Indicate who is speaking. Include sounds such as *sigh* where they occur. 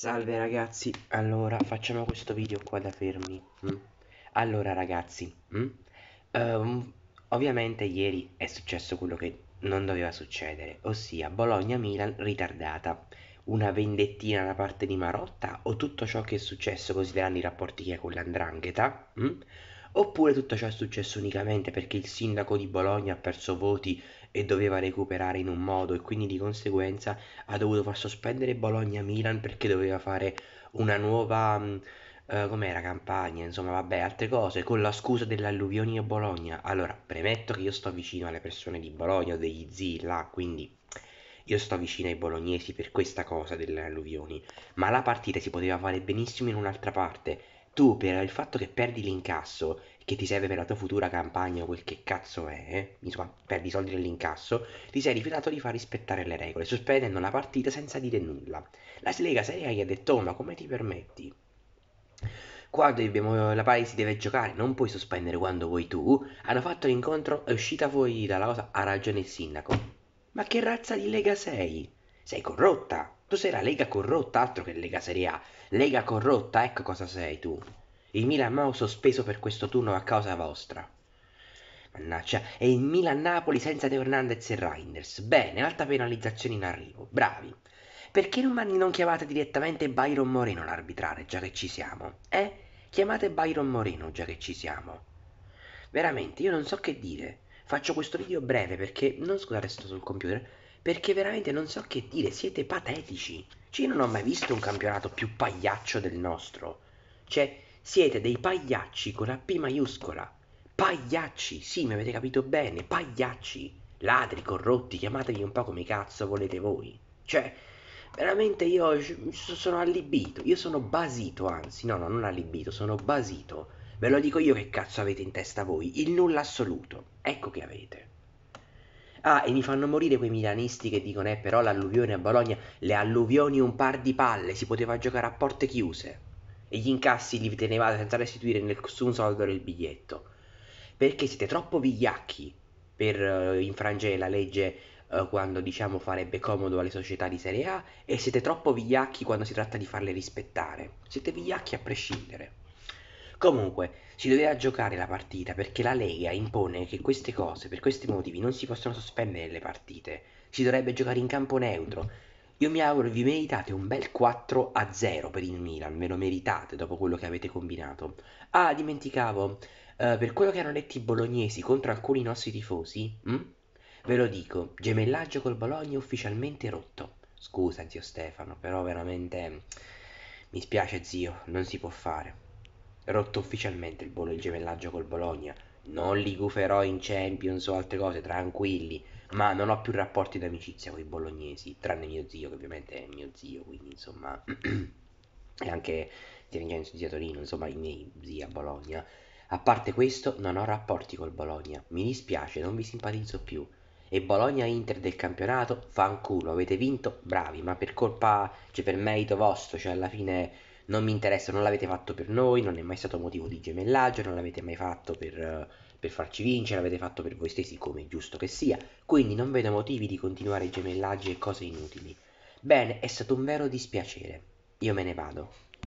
Speaker 1: Salve ragazzi, allora facciamo questo video qua da fermi mm? Allora ragazzi, mm? um, ovviamente ieri è successo quello che non doveva succedere Ossia Bologna-Milan ritardata Una vendettina da parte di Marotta o tutto ciò che è successo considerando i rapporti che ha con l'andrangheta mm? oppure tutto ciò è successo unicamente perché il sindaco di Bologna ha perso voti e doveva recuperare in un modo e quindi di conseguenza ha dovuto far sospendere Bologna-Milan perché doveva fare una nuova uh, com'era campagna, insomma, vabbè, altre cose con la scusa delle alluvioni a Bologna. Allora, premetto che io sto vicino alle persone di Bologna, degli zii là, quindi io sto vicino ai bolognesi per questa cosa delle alluvioni, ma la partita si poteva fare benissimo in un'altra parte tu per il fatto che perdi l'incasso che ti serve per la tua futura campagna o quel che cazzo è, eh, insomma, perdi i soldi nell'incasso, ti sei rifiutato di far rispettare le regole, sospendendo la partita senza dire nulla. La Lega Serie A gli ha detto, oh, ma come ti permetti? Quando dobbiamo, la pari si deve giocare, non puoi sospendere quando vuoi tu. Hanno fatto l'incontro, è uscita fuori dalla cosa, ha ragione il sindaco. Ma che razza di Lega sei? Sei corrotta! Tu sei la Lega corrotta, altro che Lega Serie A. Lega corrotta, ecco cosa sei tu. Il Milan Mau sospeso per questo turno a causa vostra. Mannaggia, e il Milan-Napoli senza De Hernandez e Reinders. Bene, alta penalizzazione in arrivo, bravi. Perché non, non chiamate direttamente Byron Moreno l'arbitrare, già che ci siamo? Eh? Chiamate Byron Moreno, già che ci siamo. Veramente, io non so che dire. Faccio questo video breve perché, non scusate, sto sul computer, perché veramente non so che dire, siete patetici. Cioè, io non ho mai visto un campionato più pagliaccio del nostro. Cioè, siete dei pagliacci con la P maiuscola. Pagliacci, sì, mi avete capito bene, pagliacci. Ladri, corrotti, chiamatevi un po' come cazzo volete voi. Cioè, veramente io sono allibito, io sono basito, anzi, no, no, non allibito, sono basito. Ve lo dico io che cazzo avete in testa voi, il nulla assoluto. Ecco che avete. Ah, e mi fanno morire quei milanisti che dicono, eh, però l'alluvione a Bologna, le alluvioni un par di palle, si poteva giocare a porte chiuse. E gli incassi li tenevate senza restituire nessun soldo del biglietto. Perché siete troppo vigliacchi per uh, infrangere la legge uh, quando diciamo farebbe comodo alle società di Serie A e siete troppo vigliacchi quando si tratta di farle rispettare. Siete vigliacchi a prescindere. Comunque, si doveva giocare la partita perché la Lega impone che queste cose, per questi motivi, non si possono sospendere le partite. Si dovrebbe giocare in campo neutro. Io mi auguro vi meritate un bel 4 a 0 per il Milan, ve lo meritate dopo quello che avete combinato. Ah, dimenticavo, eh, per quello che hanno detto i bolognesi contro alcuni nostri tifosi, mh? Hm? ve lo dico, gemellaggio col Bologna ufficialmente rotto. Scusa zio Stefano, però veramente mi spiace zio, non si può fare rotto ufficialmente il, Bolo, il gemellaggio col Bologna. Non li guferò in Champions o altre cose, tranquilli. Ma non ho più rapporti d'amicizia con i bolognesi, tranne mio zio, che ovviamente è mio zio, quindi insomma. *clears throat* e anche Tiringenzo di Torino, insomma, i miei zii a Bologna. A parte questo, non ho rapporti col Bologna. Mi dispiace, non vi simpatizzo più. E Bologna-Inter del campionato, fanculo, avete vinto, bravi, ma per colpa, cioè per merito vostro, cioè alla fine non mi interessa, non l'avete fatto per noi, non è mai stato motivo di gemellaggio, non l'avete mai fatto per, eh, per farci vincere, l'avete fatto per voi stessi come è giusto che sia, quindi non vedo motivi di continuare gemellaggi e cose inutili. Bene, è stato un vero dispiacere. Io me ne vado.